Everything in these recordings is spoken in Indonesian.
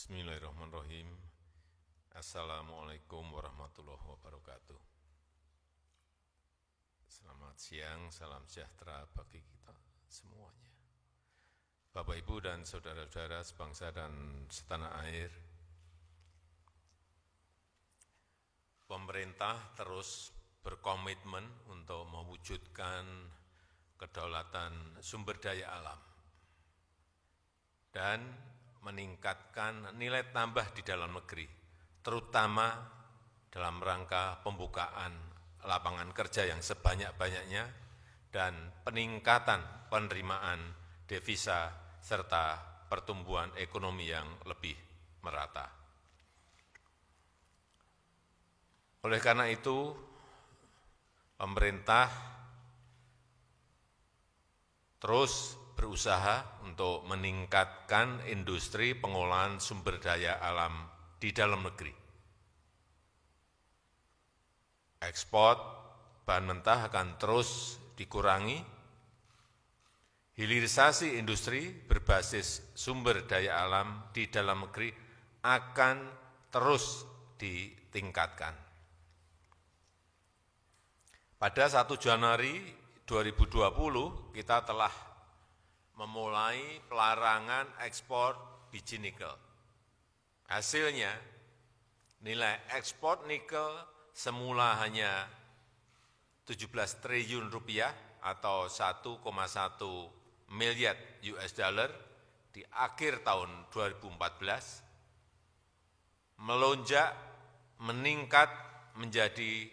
Bismillahirrahmanirrahim. Assalamualaikum warahmatullahi wabarakatuh. Selamat siang, salam sejahtera bagi kita semuanya. Bapak, Ibu, dan saudara-saudara sebangsa dan setanah air, pemerintah terus berkomitmen untuk mewujudkan kedaulatan sumber daya alam dan meningkatkan nilai tambah di dalam negeri, terutama dalam rangka pembukaan lapangan kerja yang sebanyak-banyaknya dan peningkatan penerimaan devisa serta pertumbuhan ekonomi yang lebih merata. Oleh karena itu, pemerintah terus berusaha untuk meningkatkan industri pengolahan sumber daya alam di dalam negeri. Ekspor bahan mentah akan terus dikurangi. Hilirisasi industri berbasis sumber daya alam di dalam negeri akan terus ditingkatkan. Pada 1 Januari 2020 kita telah memulai pelarangan ekspor biji nikel. Hasilnya, nilai ekspor nikel semula hanya 17 triliun rupiah atau 1,1 miliar US dollar di akhir tahun 2014 melonjak meningkat menjadi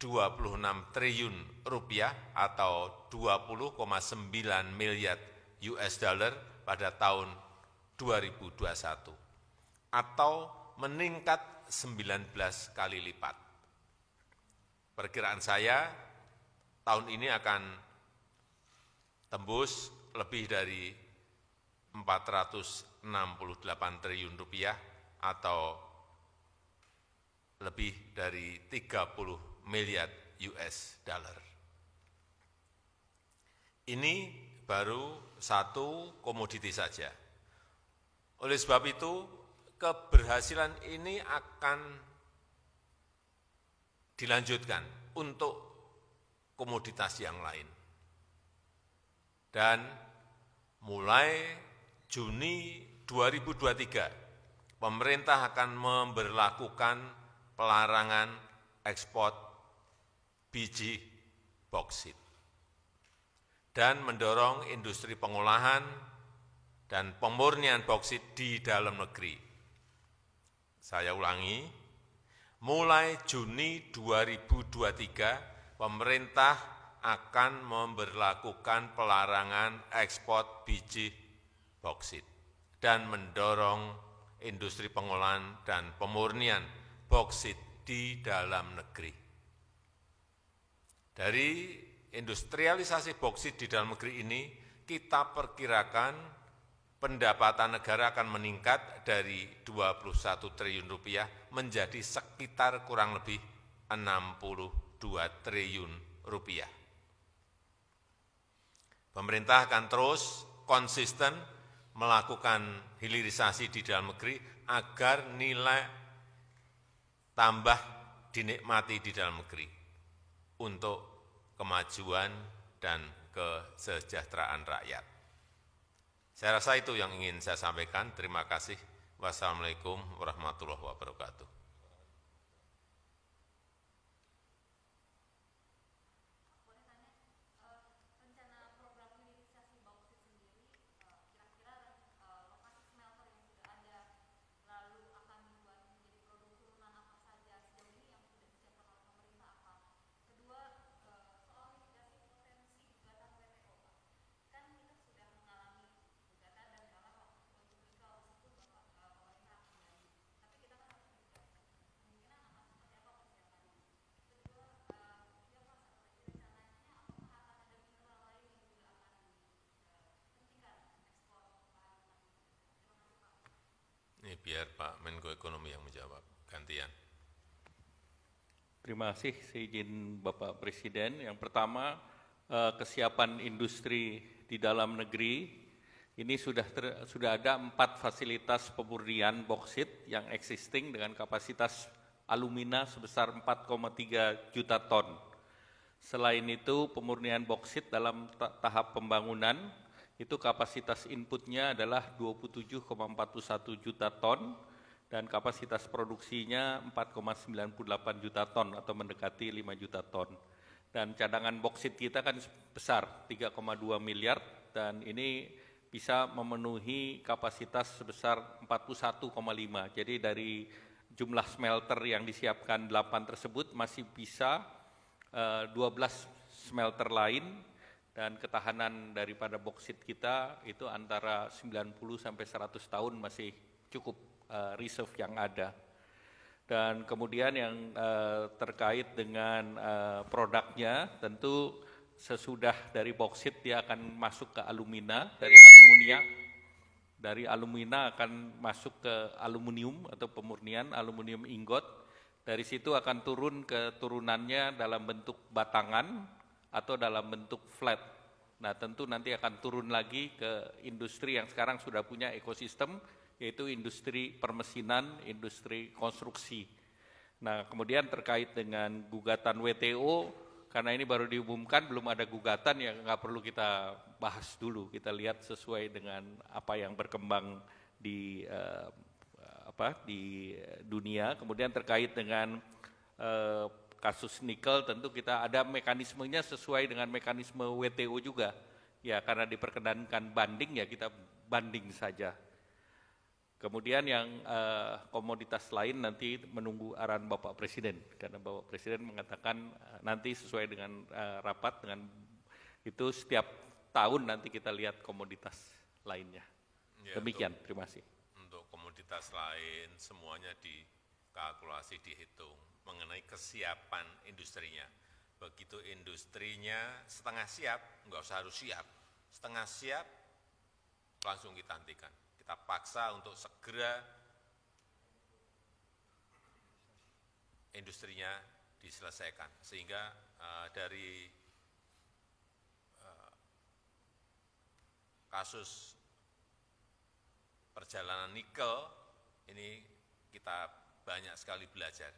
26 triliun rupiah atau 20,9 miliar US dollar pada tahun 2021 atau meningkat 19 kali lipat. Perkiraan saya tahun ini akan tembus lebih dari 468 triliun rupiah atau lebih dari 30 miliar US dollar. Ini baru satu komoditi saja. Oleh sebab itu, keberhasilan ini akan dilanjutkan untuk komoditas yang lain. Dan mulai Juni 2023, pemerintah akan memberlakukan pelarangan ekspor biji boksit dan mendorong industri pengolahan dan pemurnian boksit di dalam negeri. Saya ulangi, mulai Juni 2023, pemerintah akan memberlakukan pelarangan ekspor biji boksit dan mendorong industri pengolahan dan pemurnian boksit di dalam negeri. Dari industrialisasi boksit di dalam negeri ini, kita perkirakan pendapatan negara akan meningkat dari 21 triliun rupiah menjadi sekitar kurang lebih 62 triliun rupiah. Pemerintah akan terus konsisten melakukan hilirisasi di dalam negeri agar nilai tambah dinikmati di dalam negeri untuk kemajuan dan kesejahteraan rakyat. Saya rasa itu yang ingin saya sampaikan. Terima kasih. Wassalamualaikum warahmatullahi wabarakatuh. biar Pak Menko Ekonomi yang menjawab, gantian. Terima kasih, saya izin Bapak Presiden. Yang pertama, eh, kesiapan industri di dalam negeri, ini sudah ter, sudah ada empat fasilitas pemurnian boksit yang existing dengan kapasitas alumina sebesar 4,3 juta ton. Selain itu, pemurnian boksit dalam tahap pembangunan itu kapasitas inputnya adalah 27,41 juta ton dan kapasitas produksinya 4,98 juta ton atau mendekati 5 juta ton. Dan cadangan boksit kita kan besar, 3,2 miliar dan ini bisa memenuhi kapasitas sebesar 41,5. Jadi dari jumlah smelter yang disiapkan 8 tersebut masih bisa 12 eh, smelter lain dan ketahanan daripada boksit kita itu antara 90 sampai 100 tahun masih cukup uh, reserve yang ada. Dan kemudian yang uh, terkait dengan uh, produknya tentu sesudah dari boksit dia akan masuk ke alumina, dari alumunia dari alumina akan masuk ke aluminium atau pemurnian aluminium ingot. Dari situ akan turun ke turunannya dalam bentuk batangan atau dalam bentuk flat. Nah, tentu nanti akan turun lagi ke industri yang sekarang sudah punya ekosistem yaitu industri permesinan, industri konstruksi. Nah, kemudian terkait dengan gugatan WTO, karena ini baru diumumkan, belum ada gugatan yang nggak perlu kita bahas dulu. Kita lihat sesuai dengan apa yang berkembang di eh, apa di dunia. Kemudian terkait dengan eh, kasus nikel tentu kita ada mekanismenya sesuai dengan mekanisme WTO juga. Ya karena diperkenankan banding ya kita banding saja. Kemudian yang eh, komoditas lain nanti menunggu arahan Bapak Presiden karena Bapak Presiden mengatakan eh, nanti sesuai dengan eh, rapat dengan itu setiap tahun nanti kita lihat komoditas lainnya. Ya, Demikian, untuk, terima kasih. Untuk komoditas lain semuanya dikalkulasi, dihitung mengenai kesiapan industrinya. Begitu industrinya setengah siap, enggak usah harus siap, setengah siap langsung kita hentikan. Kita paksa untuk segera industrinya diselesaikan. Sehingga uh, dari eh, kasus perjalanan nikel ini kita banyak sekali belajar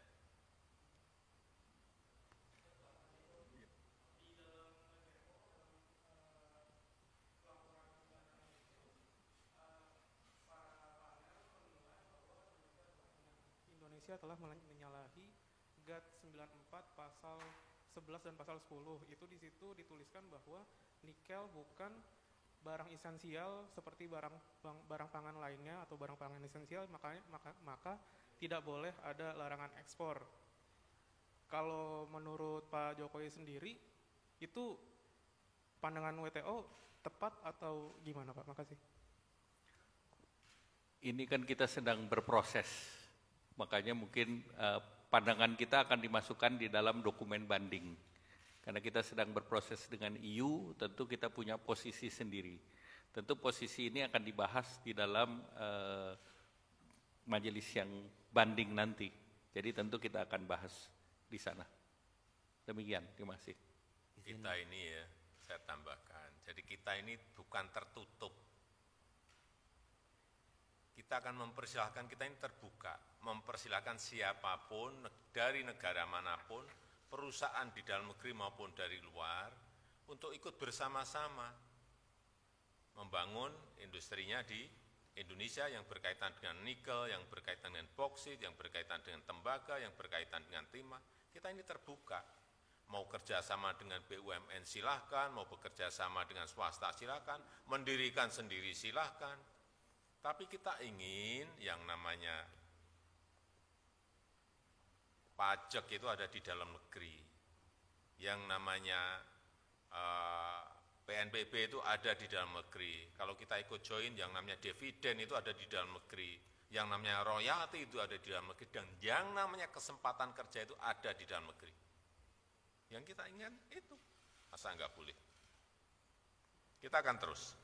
Indonesia telah menyalahi GAT 94 pasal 11 dan pasal 10. Itu di situ dituliskan bahwa nikel bukan barang esensial seperti barang barang pangan lainnya atau barang pangan esensial makanya maka, maka tidak boleh ada larangan ekspor. Kalau menurut Pak Jokowi sendiri itu pandangan WTO tepat atau gimana Pak? Makasih. Ini kan kita sedang berproses Makanya mungkin uh, pandangan kita akan dimasukkan di dalam dokumen banding. Karena kita sedang berproses dengan EU, tentu kita punya posisi sendiri. Tentu posisi ini akan dibahas di dalam uh, majelis yang banding nanti. Jadi tentu kita akan bahas di sana. Demikian, terima kasih. Kita ini ya, saya tambahkan. Jadi kita ini bukan tertutup kita akan mempersilahkan, kita ini terbuka, mempersilahkan siapapun dari negara manapun, perusahaan di dalam negeri maupun dari luar, untuk ikut bersama-sama membangun industrinya di Indonesia yang berkaitan dengan nikel, yang berkaitan dengan boksit, yang berkaitan dengan tembaga, yang berkaitan dengan timah. Kita ini terbuka. Mau kerjasama dengan BUMN silahkan, mau bekerja sama dengan swasta silahkan, mendirikan sendiri silahkan, tapi kita ingin yang namanya pajak itu ada di dalam negeri, yang namanya uh, eh, PNBP itu ada di dalam negeri. Kalau kita ikut join, yang namanya dividen itu ada di dalam negeri, yang namanya royalti itu ada di dalam negeri, dan yang namanya kesempatan kerja itu ada di dalam negeri. Yang kita ingin itu, masa enggak boleh? Kita akan terus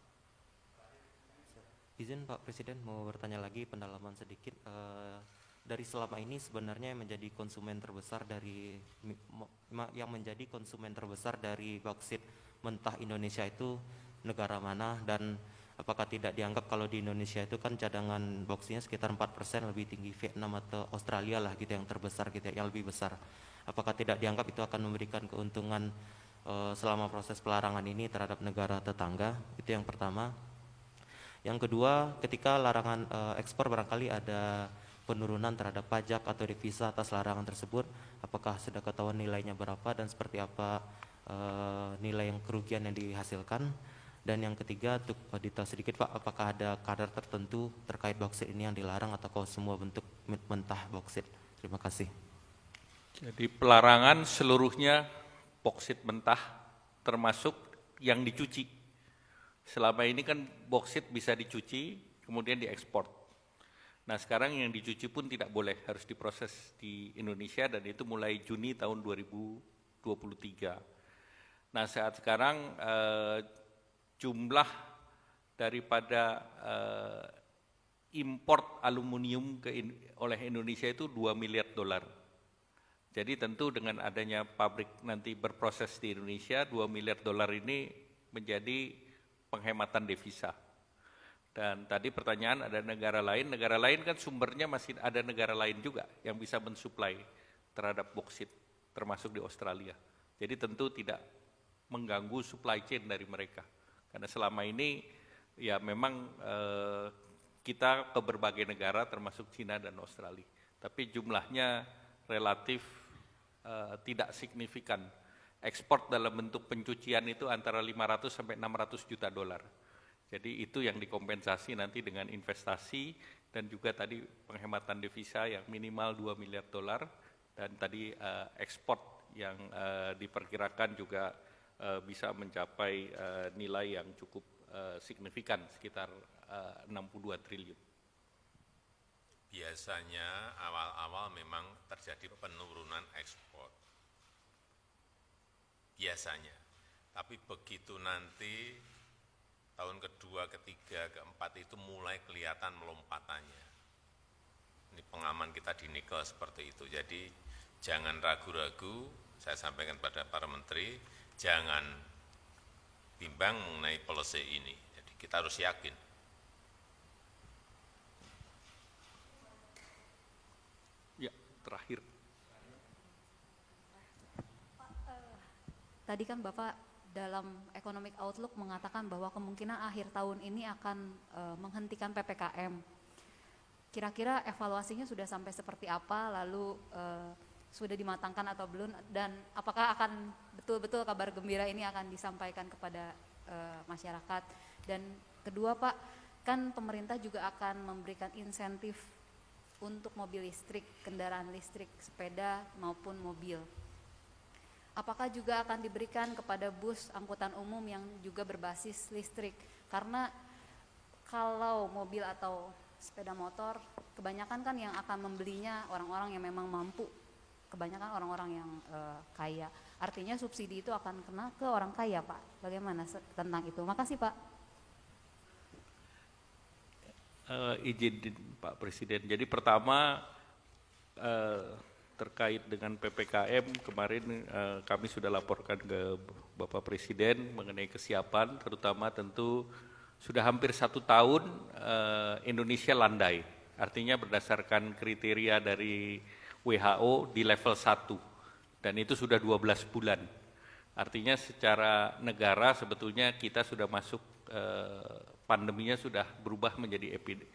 izin Pak Presiden mau bertanya lagi pendalaman sedikit uh, dari selama ini sebenarnya yang menjadi konsumen terbesar dari yang menjadi konsumen terbesar dari bauksit mentah Indonesia itu negara mana dan apakah tidak dianggap kalau di Indonesia itu kan cadangan bauksitnya sekitar 4% lebih tinggi Vietnam atau Australia lah gitu yang terbesar gitu ya, yang lebih besar apakah tidak dianggap itu akan memberikan keuntungan uh, selama proses pelarangan ini terhadap negara tetangga itu yang pertama yang kedua, ketika larangan uh, ekspor barangkali ada penurunan terhadap pajak atau devisa atas larangan tersebut, apakah sudah ketahuan nilainya berapa dan seperti apa uh, nilai yang kerugian yang dihasilkan? Dan yang ketiga, untuk detail sedikit Pak, apakah ada kadar tertentu terkait boksit ini yang dilarang atau semua bentuk mentah boksit? Terima kasih. Jadi pelarangan seluruhnya boksit mentah termasuk yang dicuci. Selama ini kan boksit bisa dicuci, kemudian diekspor. Nah sekarang yang dicuci pun tidak boleh, harus diproses di Indonesia dan itu mulai Juni tahun 2023. Nah saat sekarang eh, jumlah daripada eh, import aluminium ke in, oleh Indonesia itu 2 miliar dolar. Jadi tentu dengan adanya pabrik nanti berproses di Indonesia, 2 miliar dolar ini menjadi penghematan devisa. Dan tadi pertanyaan ada negara lain, negara lain kan sumbernya masih ada negara lain juga yang bisa mensuplai terhadap boksit, termasuk di Australia. Jadi tentu tidak mengganggu supply chain dari mereka. Karena selama ini ya memang eh, kita ke berbagai negara termasuk Cina dan Australia. Tapi jumlahnya relatif eh, tidak signifikan ekspor dalam bentuk pencucian itu antara 500 sampai 600 juta dolar. Jadi itu yang dikompensasi nanti dengan investasi dan juga tadi penghematan devisa yang minimal 2 miliar dolar dan tadi uh, ekspor yang uh, diperkirakan juga uh, bisa mencapai uh, nilai yang cukup uh, signifikan sekitar uh, 62 triliun biasanya awal-awal memang terjadi penurunan ekspor biasanya. Tapi begitu nanti tahun kedua, ketiga, keempat itu mulai kelihatan melompatannya. Ini pengaman kita di nikel seperti itu. Jadi jangan ragu-ragu, saya sampaikan pada para menteri, jangan bimbang mengenai policy ini. Jadi kita harus yakin. ya terakhir tadi kan Bapak dalam economic outlook mengatakan bahwa kemungkinan akhir tahun ini akan e, menghentikan PPKM. Kira-kira evaluasinya sudah sampai seperti apa lalu e, sudah dimatangkan atau belum dan apakah akan betul-betul kabar gembira ini akan disampaikan kepada e, masyarakat dan kedua Pak kan pemerintah juga akan memberikan insentif untuk mobil listrik, kendaraan listrik, sepeda maupun mobil apakah juga akan diberikan kepada bus angkutan umum yang juga berbasis listrik? Karena kalau mobil atau sepeda motor, kebanyakan kan yang akan membelinya orang-orang yang memang mampu, kebanyakan orang-orang yang e, kaya. Artinya subsidi itu akan kena ke orang kaya, Pak. Bagaimana tentang itu? Makasih, Pak. Uh, izin Pak Presiden. Jadi pertama uh, terkait dengan PPKM kemarin eh, kami sudah laporkan ke Bapak Presiden mengenai kesiapan terutama tentu sudah hampir satu tahun eh, Indonesia landai artinya berdasarkan kriteria dari WHO di level 1 dan itu sudah 12 bulan artinya secara negara sebetulnya kita sudah masuk eh, pandeminya sudah berubah menjadi epidemi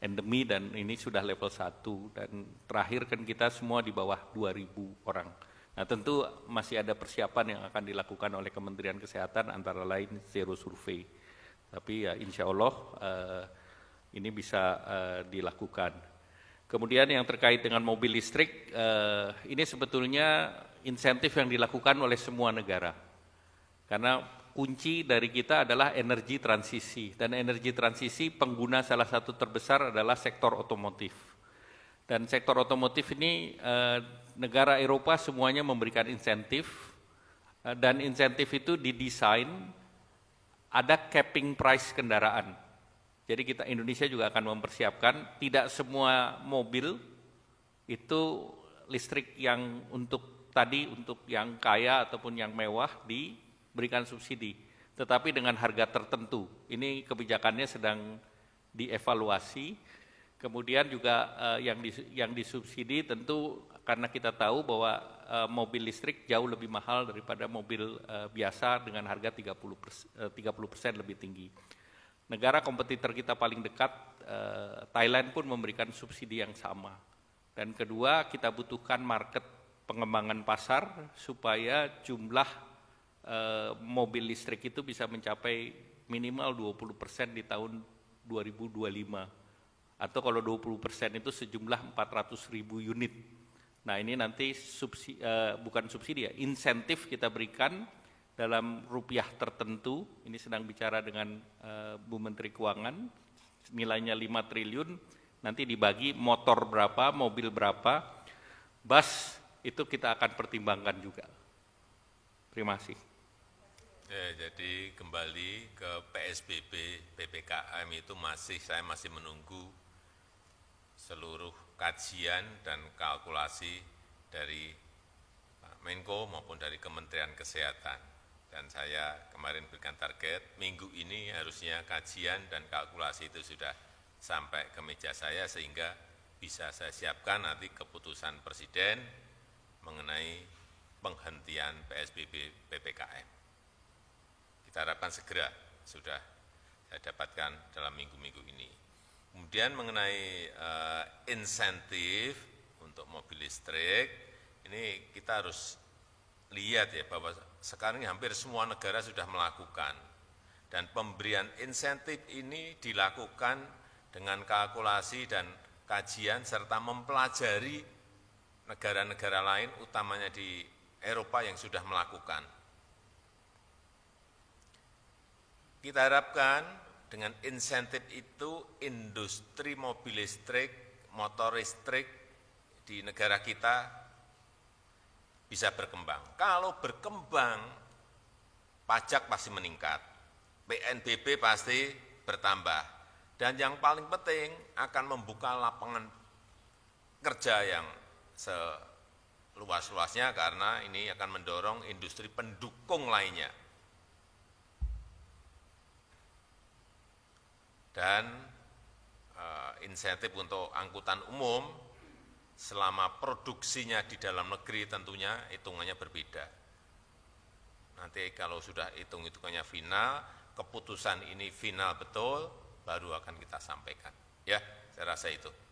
endemi dan ini sudah level 1 dan terakhir kan kita semua di bawah 2000 orang. Nah, tentu masih ada persiapan yang akan dilakukan oleh Kementerian Kesehatan antara lain zero survei. Tapi ya insya Allah uh, ini bisa uh, dilakukan. Kemudian yang terkait dengan mobil listrik, uh, ini sebetulnya insentif yang dilakukan oleh semua negara. Karena kunci dari kita adalah energi transisi dan energi transisi pengguna salah satu terbesar adalah sektor otomotif. Dan sektor otomotif ini eh, negara Eropa semuanya memberikan insentif eh, dan insentif itu didesain ada capping price kendaraan. Jadi kita Indonesia juga akan mempersiapkan tidak semua mobil itu listrik yang untuk tadi untuk yang kaya ataupun yang mewah di berikan subsidi, tetapi dengan harga tertentu. Ini kebijakannya sedang dievaluasi. Kemudian juga eh, yang di, yang disubsidi tentu karena kita tahu bahwa eh, mobil listrik jauh lebih mahal daripada mobil eh, biasa dengan harga 30 pers, eh, persen lebih tinggi. Negara kompetitor kita paling dekat eh, Thailand pun memberikan subsidi yang sama. Dan kedua kita butuhkan market pengembangan pasar supaya jumlah Eh, mobil listrik itu bisa mencapai minimal 20% di tahun 2025 atau kalau 20% itu sejumlah 400 ribu unit. Nah ini nanti subsi uh, bukan subsidi ya, insentif kita berikan dalam rupiah tertentu, ini sedang bicara dengan uh, Bu Menteri Keuangan, nilainya 5 triliun, nanti dibagi motor berapa, mobil berapa, bus itu kita akan pertimbangkan juga. Terima kasih. Ya, jadi kembali ke PSBB, PPKM itu masih saya masih menunggu seluruh kajian dan kalkulasi dari Pak Menko maupun dari Kementerian Kesehatan. Dan saya kemarin berikan target, minggu ini harusnya kajian dan kalkulasi itu sudah sampai ke meja saya sehingga bisa saya siapkan nanti keputusan Presiden mengenai penghentian PSBB PPKM. Kita harapkan segera sudah saya dapatkan dalam minggu-minggu ini. Kemudian mengenai uh, insentif untuk mobil listrik, ini kita harus lihat ya bahwa sekarang hampir semua negara sudah melakukan dan pemberian insentif ini dilakukan dengan kalkulasi dan kajian serta mempelajari negara-negara lain utamanya di Eropa yang sudah melakukan Kita harapkan dengan insentif itu industri mobil listrik, motor listrik di negara kita bisa berkembang. Kalau berkembang, pajak pasti meningkat, PNBP pasti bertambah, dan yang paling penting akan membuka lapangan kerja yang seluas-luasnya karena ini akan mendorong industri pendukung lainnya. dan eh, insentif untuk angkutan umum selama produksinya di dalam negeri tentunya hitungannya berbeda. Nanti kalau sudah hitung-hitungannya final, keputusan ini final betul, baru akan kita sampaikan. Ya, saya rasa itu.